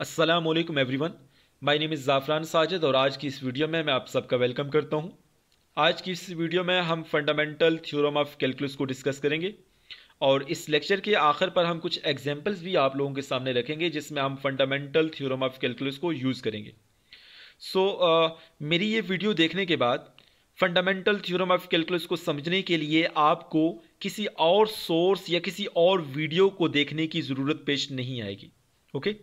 Aslam everyone my name is Zafran Sajid और आज की इस वीडियो में मैं आप सबका वेलकम करता हूँ आज की इस वीडियो में हम फंडामेंटल थ्योरम ऑफ कैलकुलस को डिस्कस करेंगे और इस लेक्चर के आखिर पर हम कुछ एग्जाम्पल्स भी आप लोगों के सामने रखेंगे जिसमें हम फंडामेंटल थ्योरम ऑफ कैलकुलस को यूज़ करेंगे सो so, uh, मेरी ये वीडियो देखने के बाद फंडामेंटल थ्योरम ऑफ कैलकुलस को समझने के लिए आपको किसी और सोर्स या किसी और वीडियो को देखने की ज़रूरत पेश नहीं आएगी ओके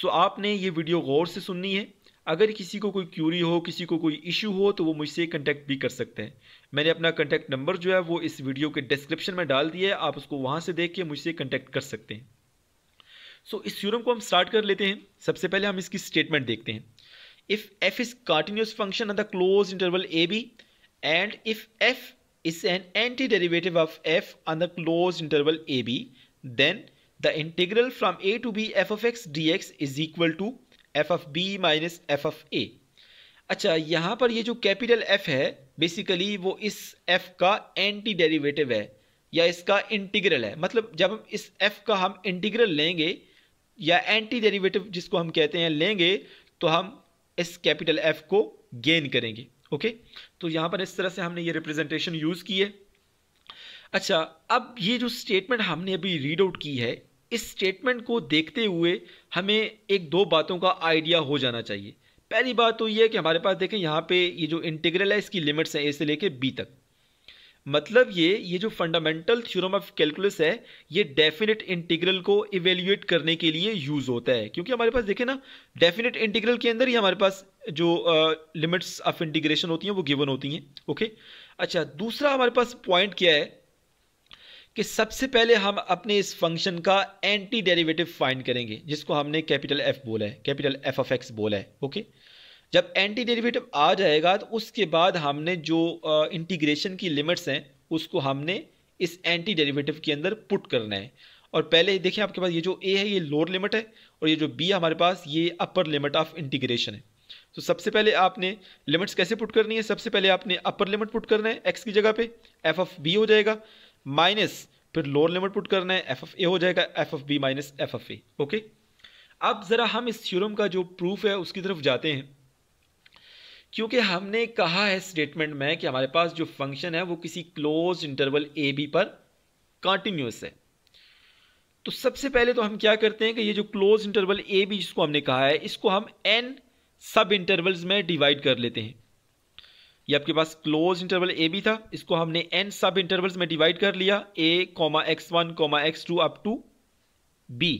सो आपने ये वीडियो गौर से सुननी है अगर किसी को कोई क्यूरी हो किसी को कोई इशू हो तो वो मुझसे कंटेक्ट भी कर सकते हैं मैंने अपना कंटेक्ट नंबर जो है वो इस वीडियो के डिस्क्रिप्शन में डाल दिया है आप उसको वहाँ से देख के मुझसे कंटेक्ट कर सकते हैं सो so, इस थ्योरम को हम स्टार्ट कर लेते हैं सबसे पहले हम इसकी स्टेटमेंट देखते हैं if f is continuous function on the close interval a b and if f is an anti derivative of f on the close interval a b then the integral from a to b f of x dx is equal to f of b minus f of a अच्छा यहाँ पर ये जो capital F है basically वो इस F का anti derivative है या इसका इंटीग्रल है मतलब जब हम इस F का हम इंटीग्रल लेंगे या एंटी डेरिवेटिव जिसको हम कहते हैं लेंगे तो हम इस कैपिटल F को गेन करेंगे ओके तो यहाँ पर इस तरह से हमने ये रिप्रेजेंटेशन यूज़ की है अच्छा अब ये जो स्टेटमेंट हमने अभी रीड आउट की है इस स्टेटमेंट को देखते हुए हमें एक दो बातों का आइडिया हो जाना चाहिए पहली बात तो ये है कि हमारे पास देखें यहाँ पे ये जो इंटीग्रल है इसकी लिमिट्स हैं ए से लेके बी तक मतलब ये ये जो फंडामेंटल थ्योरम ऑफ कैलकुलस है ये डेफिनेट इंटीग्रल को इवेल्युएट करने के लिए यूज़ होता है क्योंकि हमारे पास देखें ना डेफिनेट इंटीग्रल के अंदर ही हमारे पास जो लिमिट्स ऑफ इंटीग्रेशन होती हैं वो गिवन होती हैं ओके अच्छा दूसरा हमारे पास पॉइंट क्या है कि सबसे पहले हम अपने इस फंक्शन का एंटी डेरिवेटिव फाइंड करेंगे जिसको हमने कैपिटल एफ बोला है कैपिटल एफ ऑफ एक्स बोला है ओके जब एंटी डेरिवेटिव आ जाएगा तो उसके बाद हमने जो इंटीग्रेशन की लिमिट्स हैं उसको हमने इस एंटी डेरिवेटिव के अंदर पुट करना है और पहले देखिए आपके पास ये जो ए है ये लोअर लिमिट है और ये जो बी हमारे पास ये अपर लिमिट ऑफ इंटीग्रेशन है तो सबसे पहले आपने लिमिट्स कैसे पुट करनी है सबसे पहले आपने अपर लिमिट पुट करना है एक्स की जगह पे एफ ऑफ बी हो जाएगा माइनस फिर लोअर लिमिट पुट करना है एफ एफ ए हो जाएगा f F b minus f F a okay अब ज़रा हम इस थ्योरम का जो प्रूफ है उसकी तरफ जाते हैं क्योंकि हमने कहा है स्टेटमेंट में कि हमारे पास जो फंक्शन है वो किसी क्लोज इंटरवल ए बी पर कंटिन्यूस है तो सबसे पहले तो हम क्या करते हैं कि ये जो क्लोज इंटरवल ए बी जिसको हमने कहा है इसको हम एन सब इंटरवल्स में डिवाइड कर लेते हैं ये आपके पास क्लोज इंटरवल ए भी था इसको हमने एन सब इंटरवल्स में डिवाइड कर लिया a comma x one comma x two up to b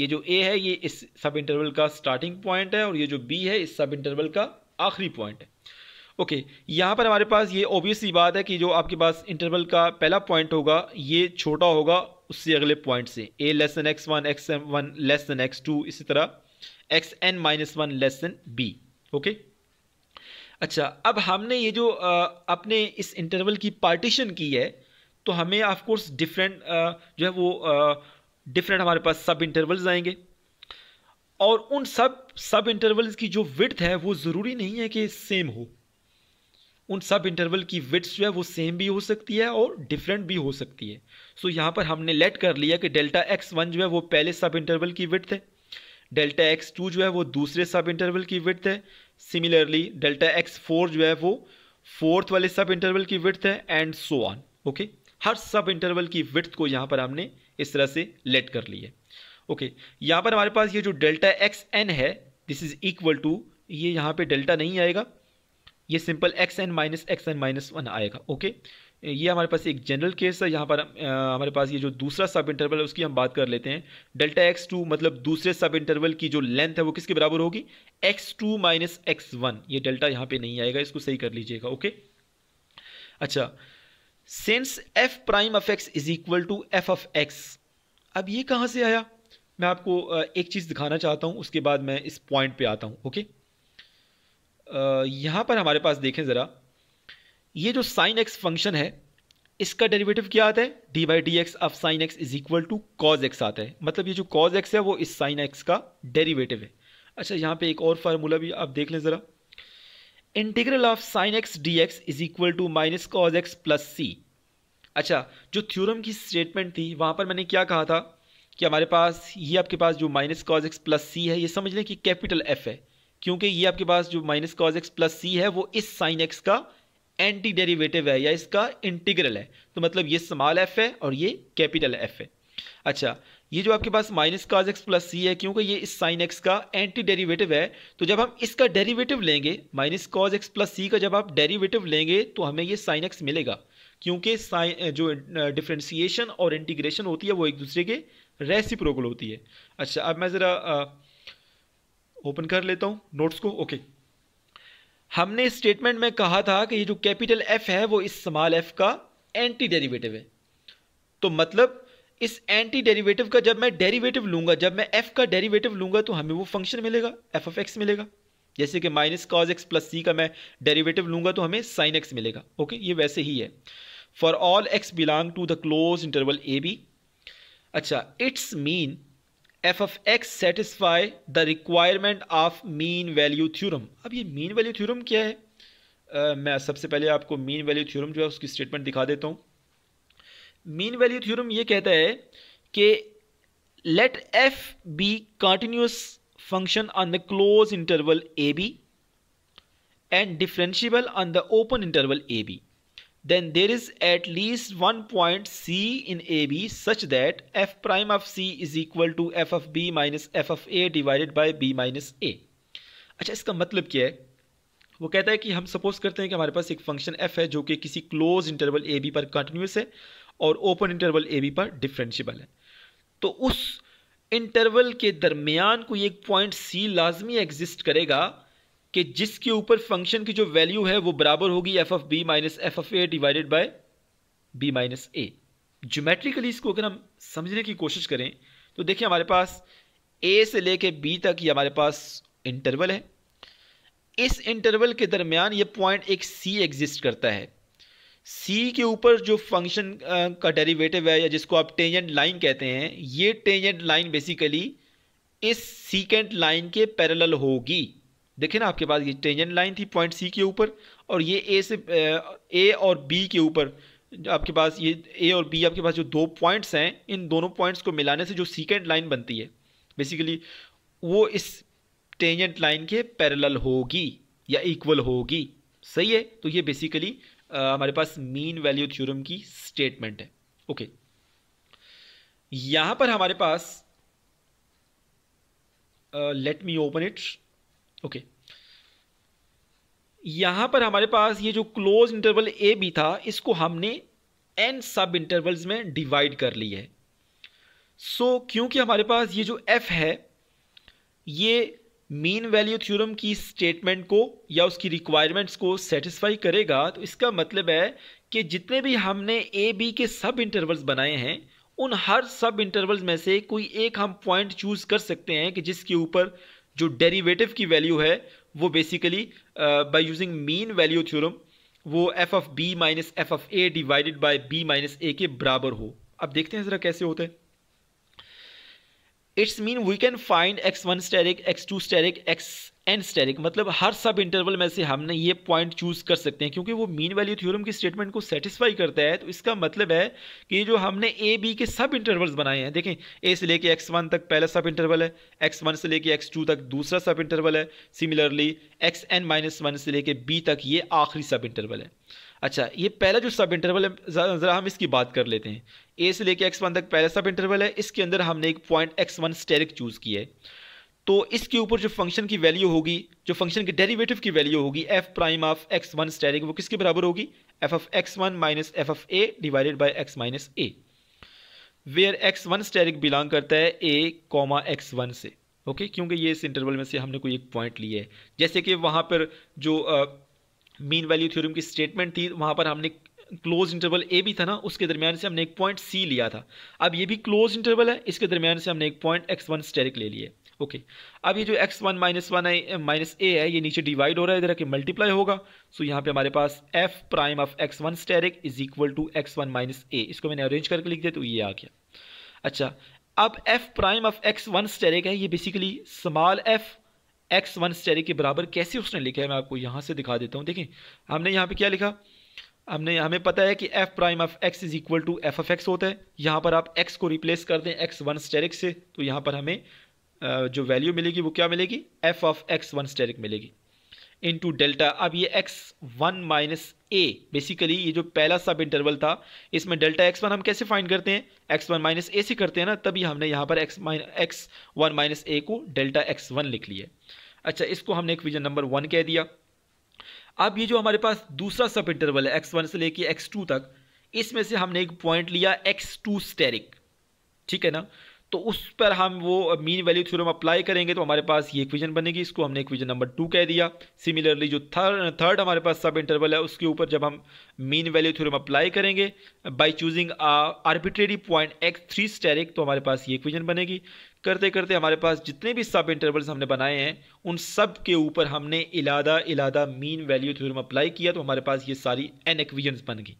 ये जो ए है ये इस सब इंटरवल का स्टार्टिंग पॉइंट है और ये जो बी है इस सब इंटरवल का आखिरी पॉइंट है ओके okay, यहाँ पर हमारे पास ये ऑब्वियसली बात है कि जो आपके पास इंटरवल का पहला पॉइंट होगा ये छोटा होगा उससे अगले पॉइंट से a less than x one x one less than x two इसी तरह x n minus one less than b okay अच्छा अब हमने ये जो अपने इस इंटरवल की पार्टीशन की है तो हमें ऑफ कोर्स डिफरेंट जो है वो डिफरेंट हमारे पास सब इंटरवल्स आएंगे और उन सब सब इंटरवल्स की जो विड्थ है वो ज़रूरी नहीं है कि सेम हो उन सब इंटरवल की विथ्स जो है वो सेम भी हो सकती है और डिफरेंट भी हो सकती है सो so, यहाँ पर हमने लेट कर लिया कि डेल्टा एक्स वन जो है वो पहले सब इंटरवल की विड्थ है डेल्टा एक्स टू जो है वो दूसरे सब इंटरवल की विड्थ है सिमिलरली डेल्टा एक्स फोर जो है वो फोर्थ वाले सब इंटरवल की विथ है एंड सो ऑन ओके हर सब इंटरवल की विथ को यहाँ पर हमने इस तरह से लेट कर ली है ओके okay, यहाँ पर हमारे पास ये जो डेल्टा एक्स एन है दिस इज इक्वल टू ये यहाँ पे डेल्टा नहीं आएगा ये simple x n minus x n minus one आएगा ओके okay? ये हमारे पास एक जनरल केस है यहाँ पर हमारे पास ये जो दूसरा सब इंटरवल है उसकी हम बात कर लेते हैं डेल्टा एक्स टू मतलब दूसरे सब इंटरवल की जो लेंथ है वो किसके बराबर होगी x two minus x one ये डेल्टा यहाँ पे नहीं आएगा इसको सही कर लीजिएगा ओके अच्छा since f prime of x is equal to f of x अब ये कहाँ से आया मैं आपको एक चीज़ दिखाना चाहता हूँ उसके बाद मैं इस पॉइंट पर आता हूँ ओके यहाँ पर हमारे पास देखें ज़रा ये जो साइन एक्स फंक्शन है इसका डेरिवेटिव क्या आता है d by d x of sine x is equal to cos x आता है मतलब ये जो कॉज एक्स है वो इस साइन एक्स का डेरिवेटिव है अच्छा यहाँ पे एक और फार्मूला भी आप देख लें ज़रा integral of sine x d x is equal to minus cos x plus c अच्छा जो थ्योरम की स्टेटमेंट थी वहाँ पर मैंने क्या कहा था कि हमारे पास ये आपके पास जो minus cos x plus c है ये समझ लें कि कैपिटल एफ है क्योंकि ये आपके पास जो minus cos x plus c है वो इस साइन एक्स का एंटी डेरिवेटिव है या इसका इंटीग्रल है तो मतलब ये स्मॉल एफ है और ये कैपिटल एफ है अच्छा ये जो आपके पास minus cos x plus c है क्योंकि ये इस साइन एक्स का एंटी डेरिवेटिव है तो जब हम इसका डेरिवेटिव लेंगे minus cos x plus c का जब आप डेरिवेटिव लेंगे तो हमें ये साइन एक्स मिलेगा क्योंकि साइन जो डिफ्रेंसीशन और इंटीग्रेशन होती है वो एक दूसरे के रेसिप्रोकल होती है अच्छा अब मैं ज़रा ओपन कर लेता हूँ नोट्स को ओके okay. हमने स्टेटमेंट में कहा था कि ये जो कैपिटल एफ है वो इस स्मॉल एफ का एंटी डेरिवेटिव है तो मतलब इस एंटी डेरिवेटिव का जब मैं डेरिवेटिव लूंगा जब मैं एफ का डेरिवेटिव लूंगा तो हमें वो फंक्शन मिलेगा एफ ऑफ एक्स मिलेगा जैसे कि minus cos x plus c का मैं डेरिवेटिव लूंगा तो हमें साइन एक्स मिलेगा ओके ये वैसे ही है for all x belong to the close interval a b अच्छा it's mean f of x satisfy the requirement of mean value theorem अब ये मीन वैल्यू थ्योरम क्या है uh, मैं सबसे पहले आपको मीन वैल्यू थ्योरम जो है उसकी स्टेटमेंट दिखा देता हूँ मीन वैल्यू थ्योरम ये कहता है कि let f be continuous function on the close interval a b and differentiable on the open interval a b then there is at least one point C in AB such that f prime of C is equal to f of B minus f of A divided by B minus A. अच्छा इसका मतलब क्या है वो कहता है कि हम सपोज करते हैं कि हमारे पास एक फंक्शन f है जो कि किसी क्लोज इंटरवल ab पर कंटिन्यूस है और ओपन इंटरवल ab पर डिफ्रेंशिबल है तो उस इंटरवल के दरमियान कोई एक पॉइंट c लाजमी एग्जिस्ट करेगा कि जिसके ऊपर फंक्शन की जो वैल्यू है वो बराबर होगी f of b minus f of a divided by b minus a geometrically इसको अगर हम समझने की कोशिश करें तो देखिए हमारे पास ए से लेके बी तक ये हमारे पास इंटरवल है इस इंटरवल के दरमियान ये पॉइंट एक सी एग्जिस्ट करता है सी के ऊपर जो फंक्शन का डेरिवेटिव है या जिसको आप टेंजेंट लाइन कहते हैं ये टेंजेंट लाइन बेसिकली इस सीकेंट लाइन के पैरेलल होगी देखें ना आपके पास ये टेंजेंट लाइन थी पॉइंट सी के ऊपर और ये ए से ए और बी के ऊपर आपके पास ये ए और बी आपके पास जो दो पॉइंट्स हैं इन दोनों पॉइंट्स को मिलाने से जो सीकेंड लाइन बनती है बेसिकली वो इस टेंजेंट लाइन के पैरेलल होगी या इक्वल होगी सही है तो ये बेसिकली हमारे पास मीन वैल्यू थ्योरम की स्टेटमेंट है ओके यहां पर हमारे पास let me open it okay okay. पर हमारे पास ये जो क्लोज इंटरवल ए बी था इसको हमने एन सब इंटरवल्स में डिवाइड कर ली है सो so, क्योंकि हमारे पास ये जो एफ है ये मीन वैल्यू थ्योरम की स्टेटमेंट को या उसकी रिक्वायरमेंट्स को सेटिस्फाई करेगा तो इसका मतलब है कि जितने भी हमने ए बी के सब इंटरवल्स बनाए हैं उन हर सब इंटरवल्स में से कोई एक हम पॉइंट चूज कर सकते हैं कि जिसके ऊपर जो डेरिवेटिव की वैल्यू है वो basically by using mean value theorem वो f of b minus f of a divided by b minus a के बराबर हो अब देखते हैं जरा कैसे होते हैं it's mean we can find x one asterisk x two asterisk x and asterisk मतलब हर सब इंटरवल में से हमने ये पॉइंट चूज कर सकते हैं क्योंकि वो मीन वैल्यू थ्योरम की स्टेटमेंट को सेटिस्फाई करता है तो इसका मतलब है कि जो हमने ए बी के सब इंटरवल्स बनाए हैं देखें ए से लेके एक्स वन तक पहला सब इंटरवल है एक्स वन से लेके एक्स टू तक दूसरा सब इंटरवल है similarly x n minus one से लेके बी तक ये आखिरी सब इंटरवल है अच्छा ये पहला जो सब इंटरवल है ज़रा हम इसकी बात कर लेते हैं ए से लेके एक्स वन तक पहला सब इंटरवल है इसके अंदर हमने एक point x one asterisk choose किया है तो इसके ऊपर जो फंक्शन की वैल्यू होगी जो फंक्शन के डेरिवेटिव की वैल्यू होगी f prime of x one asterisk वो किसके बराबर होगी f of x one minus f of a divided by x minus a where x one asterisk belong करता है ए कॉमा एक्स वन से ओके okay? क्योंकि ये इस इंटरवल में से हमने कोई एक पॉइंट लिया है जैसे कि वहाँ पर जो मीन वैल्यू थ्योरम की स्टेटमेंट थी वहाँ पर हमने क्लोज इंटरवल ए भी था ना उसके दरमियान से हमने एक पॉइंट सी लिया था अब ये भी क्लोज इंटरवल है इसके दरमियान से हमने एक पॉइंट एक्स वन स्टेरिक ले लिया ओके अब ये जो x1 वन माइनस वन है माइनस ए है ये नीचे डिवाइड हो रहा है इधर के मल्टीप्लाई होगा सो यहाँ पे हमारे पास f prime of x1 one asterisk is equal to x one minus a इसको मैंने अरेंज करके लिख दिया तो ये आ गया अच्छा अब f prime of x1 one asterisk है ये basically small f x1 one asterisk के बराबर कैसे उसने लिखा है मैं आपको यहाँ से दिखा देता हूँ देखें हमने यहाँ पर क्या लिखा हमने हमें पता है कि f prime of x is equal to f of x होता है यहाँ पर आप x को रिप्लेस कर दें x वन स्टेरिक से तो यहाँ पर हमें जो वैल्यू मिलेगी वो क्या मिलेगी f of x one asterisk मिलेगी इनटू डेल्टा अब ये x one minus a basically ये जो पहला सब इंटरवल था इसमें डेल्टा एक्स वन हम कैसे फाइंड करते हैं एक्स वन माइनस ए से करते हैं ना तभी हमने यहाँ पर x mine x one minus a को डेल्टा एक्स वन लिख लिया अच्छा इसको हमने इक्वेजन नंबर वन कह दिया अब ये जो हमारे पास दूसरा सब इंटरवल है एक्स वन से लेके एक्स टू तक इसमें से हमने एक पॉइंट लिया एक्स टू स्टेरिक ठीक है ना तो उस पर हम वो मीन वैल्यू थ्योरम अप्लाई करेंगे तो हमारे पास ये इक्वेशन बनेगी इसको हमने इक्वेशन नंबर टू कह दिया सिमिलरली जो थर्ड थर्ड हमारे पास सब इंटरवल है उसके ऊपर जब हम मीन वैल्यू थ्योरम अप्लाई करेंगे by choosing arbitrary point x three asterisk तो हमारे पास ये इक्वेशन बनेगी करते करते हमारे पास जितने भी सब इंटरवल्स हमने बनाए हैं उन सब के ऊपर हमने इलादा इलादा मीन वैल्यू थ्योरम अप्लाई किया तो हमारे पास ये सारी एन इक्वेशंस बन गई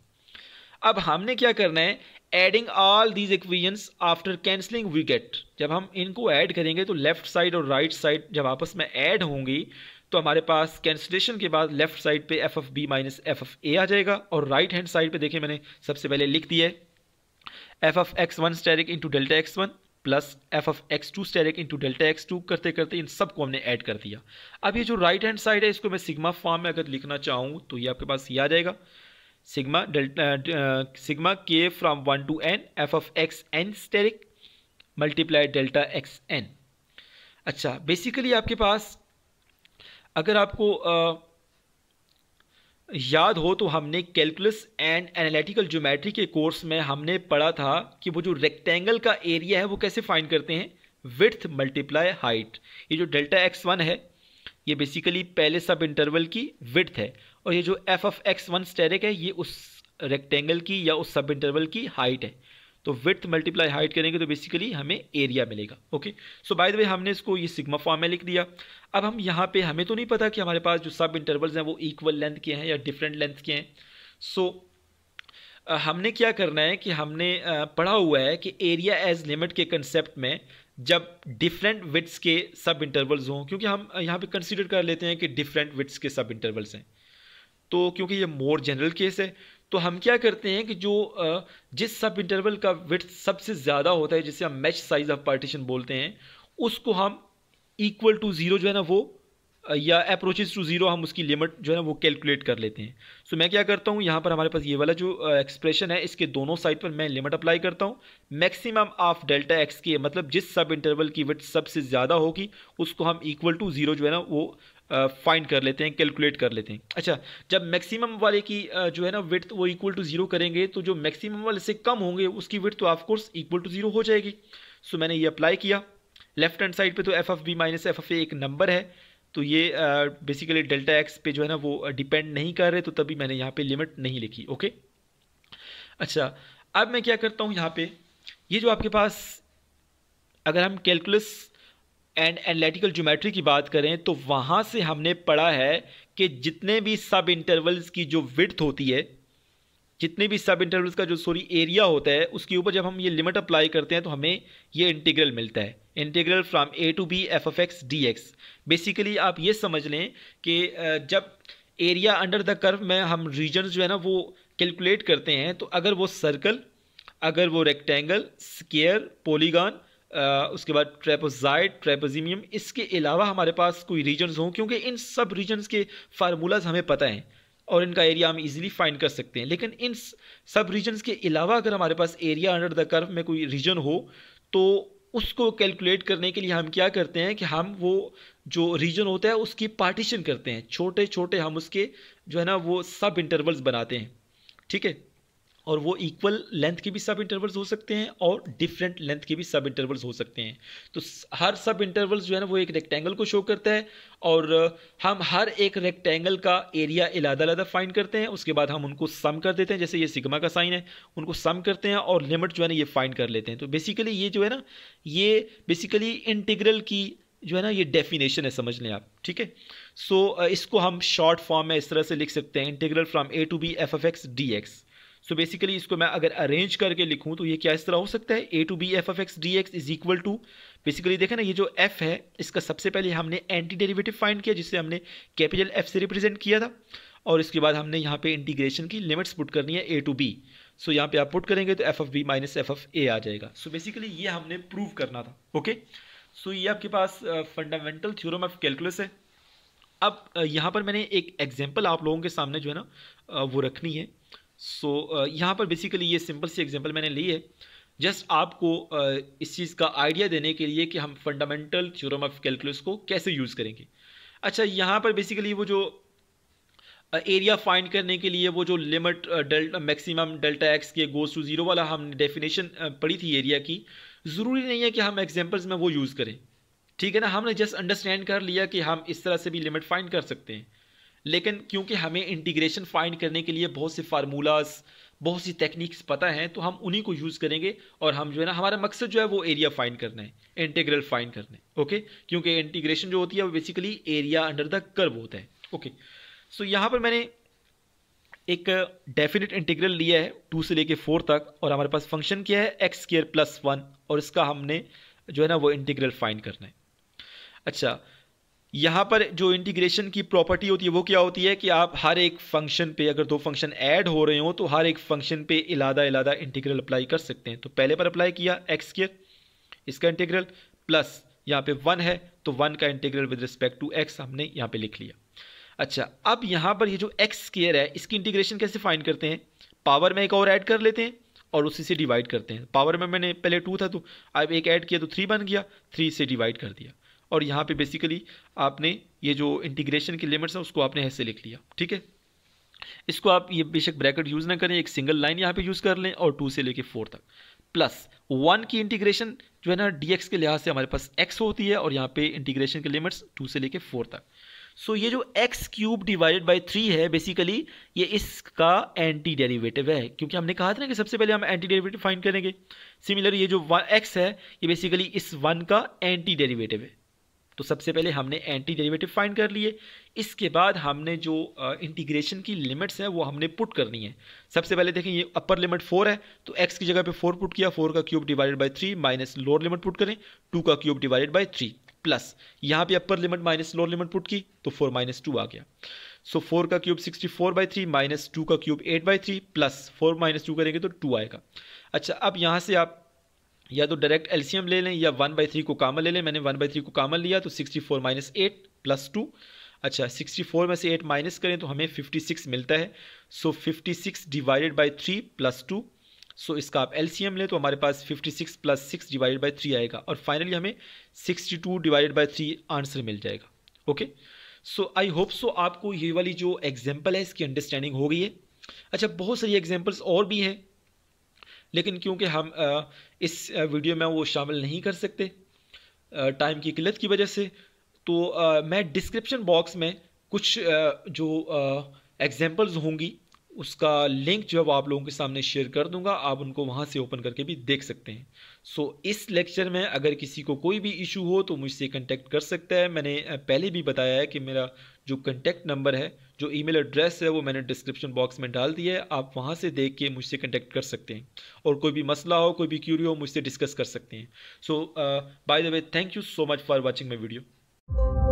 अब हमने क्या करना है adding all these equations after cancelling we get जब हम इनको ऐड करेंगे तो लेफ्ट साइड और राइट right साइड जब आपस में ऐड होंगी तो हमारे पास कैंसलेशन के बाद लेफ्ट साइड पे f F b minus f F a आ जाएगा और राइट हैंड साइड पे देखिए मैंने सबसे पहले लिख दिया है f of x one asterisk into delta x one plus f of x two asterisk into delta x two करते करते इन सबको हमने ऐड कर दिया अब ये जो राइट हैंड साइड है इसको मैं सिग्मा फॉर्म में अगर लिखना चाहूँ तो ये आपके पास ये आ जाएगा sigma delta uh, sigma k from 1 to n f of x n steric multiply delta x n अच्छा बेसिकली आपके पास अगर आपको आ, uh, याद हो तो हमने कैलकुलस एंड एनालिटिकल ज्योमेट्री के कोर्स में हमने पढ़ा था कि वो जो रेक्टेंगल का एरिया है वो कैसे फाइंड करते हैं विथ मल्टीप्लाई हाइट ये जो डेल्टा एक्स वन है ये बेसिकली पहले सब इंटरवल की विथ है और ये जो f of x one asterisk है ये उस रेक्टेंगल की या उस सब इंटरवल की हाइट है तो विथ मल्टीप्लाई हाइट करेंगे तो बेसिकली हमें एरिया मिलेगा okay so by the way हमने इसको ये सिग्मा फॉर्म में लिख दिया अब हम यहाँ पे हमें तो नहीं पता कि हमारे पास जो सब इंटरवल्स हैं वो इक्वल लेंथ के हैं या डिफरेंट लेंथ के हैं सो so, हमने क्या करना है कि हमने पढ़ा हुआ है कि एरिया एज लिमिट के कंसेप्ट में जब डिफरेंट विथ्स के सब इंटरवल्स हों क्योंकि हम यहाँ पे कंसिडर कर लेते हैं कि डिफरेंट विथ्स के सब इंटरवल्स हैं तो क्योंकि ये मोर जनरल केस है तो हम क्या करते हैं कि जो जिस सब इंटरवल का विथ सबसे ज़्यादा होता है जिसे हम मैच साइज ऑफ पार्टीशन बोलते हैं उसको हम इक्वल टू ज़ीरो जो है ना वो या अप्रोचेज टू ज़ीरो हम उसकी लिमिट जो है वो कैलकुलेट कर लेते हैं सो so, मैं क्या करता हूँ यहाँ पर हमारे पास ये वाला जो एक्सप्रेशन है इसके दोनों साइड पर मैं लिमिट अप्लाई करता हूँ मैक्सिमम ऑफ डेल्टा एक्स के मतलब जिस सब इंटरवल की विथ सबसे ज़्यादा होगी उसको हम इक्वल टू ज़ीरो जो है ना वो फाइंड uh, कर लेते हैं कैलकुलेट कर लेते हैं अच्छा जब मैक्सिमम वाले की uh, जो है ना विथ वो इक्वल टू ज़ीरो करेंगे तो जो मैक्सिमम वाले से कम होंगे उसकी विथ तो ऑफकोर्स इक्वल टू ज़ीरो हो जाएगी सो so, मैंने ये अप्लाई किया लेफ्ट हैंड साइड पे तो f F b minus f F a एक नंबर है तो ये बेसिकली डेल्टा एक्स पे जो है ना वो डिपेंड नहीं कर रहे तो तभी मैंने यहाँ पे लिमिट नहीं लिखी ओके अच्छा अब मैं क्या करता हूँ यहाँ पे ये जो आपके पास अगर हम कैलकुलस एंड एनालिटिकल ज्योमेट्री की बात करें तो वहाँ से हमने पढ़ा है कि जितने भी सब इंटरवल्स की जो विड्थ होती है जितने भी सब इंटरवल्स का जो सॉरी एरिया होता है उसके ऊपर जब हम ये लिमिट अप्लाई करते हैं तो हमें ये इंटीग्रल मिलता है integral from a to b f of x d x basically आप ये समझ लें कि जब एरिया अंडर द कर्व में हम रीजन जो है ना वो कैलकुलेट करते हैं तो अगर वो सर्कल अगर वो रेक्टेंगल स्केयर पोलीगान उसके बाद ट्रेपोजाइड ट्रेपोजीमियम इसके अलावा हमारे पास कोई रीजन्स हों क्योंकि इन सब रीजन्स के फार्मूलाज हमें पता हैं और इनका एरिया हम इजीली फाइंड कर सकते हैं लेकिन इन सब रीजन्स के अलावा अगर हमारे पास एरिया अंडर द कर्व में कोई रीजन हो तो उसको कैलकुलेट करने के लिए हम क्या करते हैं कि हम वो जो रीजन होता है उसकी पार्टीशन करते हैं छोटे छोटे हम उसके जो है ना वो सब इंटरवल्स बनाते हैं ठीक है और वो इक्वल लेंथ के भी सब इंटरवल्स हो सकते हैं और डिफरेंट लेंथ के भी सब इंटरवल्स हो सकते हैं तो हर सब इंटरवल्स जो है ना वो एक रेक्टेंगल को शो करता है और हम हर एक रेक्टेंगल का एरिया इलादा अलादा फाइंड करते हैं उसके बाद हम उनको सम कर देते हैं जैसे ये सिग्मा का साइन है उनको सम करते हैं और लिमिट जो है ना ये फाइंड कर लेते हैं तो बेसिकली ये जो है ना ये बेसिकली इंटीग्रल की जो है ना ये डेफिनेशन है समझ लें आप ठीक है सो इसको हम शॉर्ट फॉर्म में इस तरह से लिख सकते हैं integral from a to b f of x d x so so basically इसको मैं अगर अरेंज करके लिखूँ तो ये क्या इस तरह हो सकता है a to b f of x d x is equal to basically देखें ना ये जो एफ है इसका सबसे पहले हमने एंटी डेरिवेटिव फाइंड किया जिससे हमने कैपिटल एफ से रिप्रेजेंट किया था और इसके बाद हमने यहाँ पे इंटीग्रेशन की लिमिट्स पुट करनी है ए टू बी सो यहाँ पे आप पुट करेंगे तो f F b minus f F a आ जाएगा सो so बेसिकली ये हमने प्रूव करना था ओके सो so ये आपके पास फंडामेंटल थ्योरम ऑफ कैलकुलस है अब यहाँ पर मैंने एक एग्जाम्पल आप लोगों के सामने जो है ना वो रखनी है सो uh, यहाँ पर बेसिकली ये सिंपल सी एग्जाम्पल मैंने ली है जस्ट आपको uh, इस चीज़ का आइडिया देने के लिए कि हम फंडामेंटल थ्योरम ऑफ कैलकुलस को कैसे यूज़ करेंगे अच्छा यहाँ पर बेसिकली वो जो एरिया uh, फाइंड करने के लिए वो जो limit delta maximum delta x के गोज टू ज़ीरो वाला हमने डेफिनेशन uh, पढ़ी थी एरिया की ज़रूरी नहीं है कि हम एग्जाम्पल्स में वो यूज़ करें ठीक है ना हमने जस्ट अंडरस्टैंड कर लिया कि हम इस तरह से भी लिमिट फाइंड कर सकते हैं लेकिन क्योंकि हमें इंटीग्रेशन फाइंड करने के लिए बहुत से फार्मूलाज बहुत सी टेक्निक्स पता हैं तो हम उन्हीं को यूज़ करेंगे और हम जो है ना हमारा मकसद जो है वो एरिया फाइंड करना है इंटीग्रल फाइंड करना है ओके क्योंकि इंटीग्रेशन जो होती है वो basically area under the curve होता है ओके सो यहाँ पर मैंने एक डेफिनेट इंटीग्रल लिया है टू से लेके फोर तक और हमारे पास फंक्शन क्या है एक्स स्केयर प्लस वन और इसका हमने जो है ना वो इंटीग्रल फाइंड करना है अच्छा यहाँ पर जो इंटीग्रेशन की प्रॉपर्टी होती है वो क्या होती है कि आप हर एक फंक्शन पे अगर दो फंक्शन ऐड हो रहे हो तो हर एक फंक्शन पे इलादा इलादा इंटीग्रल अप्लाई कर सकते हैं तो पहले पर अप्लाई किया एक्स के इसका इंटीग्रल प्लस यहाँ पे वन है तो वन का integral with respect to x हमने यहाँ पे लिख लिया अच्छा अब यहाँ पर ये यह जो एक्स स्केयर है इसकी इंटीग्रेशन कैसे फाइन करते हैं पावर में एक और ऐड कर लेते हैं और उसी से डिवाइड करते हैं पावर में मैंने पहले टू था तो अब एक ऐड किया तो थ्री बन गया थ्री से डिवाइड कर दिया और यहाँ पे बेसिकली आपने ये जो इंटीग्रेशन की लिमिट्स हैं उसको आपने ऐसे लिख लिया ठीक है इसको आप ये बेशक ब्रैकेट यूज़ ना करें एक सिंगल लाइन यहाँ पे यूज़ कर लें और टू से लेके फोर तक प्लस वन की इंटीग्रेशन जो है ना डी के लिहाज से हमारे पास एक्स होती है और यहाँ पर इंटीग्रेशन के लिमिट्स टू से लेके फोर तक सो so, ये जो x cube divided by three है बेसिकली ये इसका एंटी डेरिवेटिव है क्योंकि हमने कहा था ना कि सबसे पहले हम एंटी डेरिवेटिव फाइंड करेंगे सिमिलर ये जो एक्स है ये बेसिकली इस वन का एंटी डेरिवेटिव है तो सबसे पहले हमने एंटी डेरिवेटिव फाइंड कर लिए इसके बाद हमने जो इंटीग्रेशन की लिमिट्स हैं वो हमने पुट करनी है सबसे पहले देखें ये अपर लिमिट फोर है तो एक्स की जगह पे फोर पुट किया फोर का cube divided by three minus lower limit put करें टू का cube divided by three plus यहाँ पे upper limit minus lower limit put की तो फोर माइनस टू आ गया सो so, फोर का cube sixty four by three minus two का cube eight by three plus four minus two करेंगे तो टू आएगा अच्छा अब यहाँ से आप या तो डायरेक्ट एलसीएम ले लें या वन बाई थ्री को कामल ले लें मैंने वन बाई थ्री को कामल लिया तो sixty four minus eight plus two अच्छा सिक्सटी फोर में से एट माइनस करें तो हमें फ़िफ्टी सिक्स मिलता है so fifty six divided by three plus two so इसका आप एलसीएम लें तो हमारे पास fifty six plus six divided by three आएगा और फाइनली हमें sixty two divided by three answer मिल जाएगा okay so I hope so आपको ये वाली जो एग्जाम्पल है इसकी अंडरस्टैंडिंग हो गई है अच्छा बहुत सारी एग्जाम्पल्स और भी हैं लेकिन क्योंकि हम इस वीडियो में वो शामिल नहीं कर सकते टाइम की किल्लत की वजह से तो मैं डिस्क्रिप्शन बॉक्स में कुछ जो एग्जांपल्स होंगी उसका लिंक जो है वो आप लोगों के सामने शेयर कर दूंगा आप उनको वहाँ से ओपन करके भी देख सकते हैं सो so, इस लेक्चर में अगर किसी को कोई भी इशू हो तो मुझसे कंटेक्ट कर सकता है मैंने पहले भी बताया है कि मेरा जो कंटेक्ट नंबर है जो ईमेल एड्रेस है वो मैंने डिस्क्रिप्शन बॉक्स में डाल दिया है आप वहाँ से देख के मुझसे कंटेक्ट कर सकते हैं और कोई भी मसला हो कोई भी क्यूरी हो मुझसे डिस्कस कर सकते हैं so by the way thank you so much for watching my video